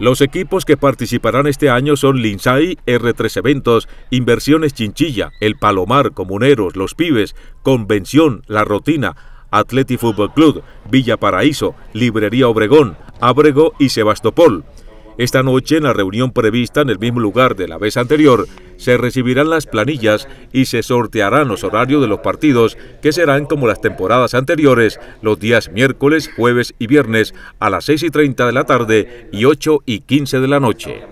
Los equipos que participarán este año son Linsai, R3 Eventos, Inversiones Chinchilla, El Palomar, Comuneros, Los Pibes, Convención, La Rotina, Atleti Fútbol Club, Villa Paraíso, Librería Obregón, Abrego y Sebastopol. Esta noche, en la reunión prevista en el mismo lugar de la vez anterior, se recibirán las planillas y se sortearán los horarios de los partidos, que serán como las temporadas anteriores, los días miércoles, jueves y viernes a las 6 y 30 de la tarde y 8 y 15 de la noche.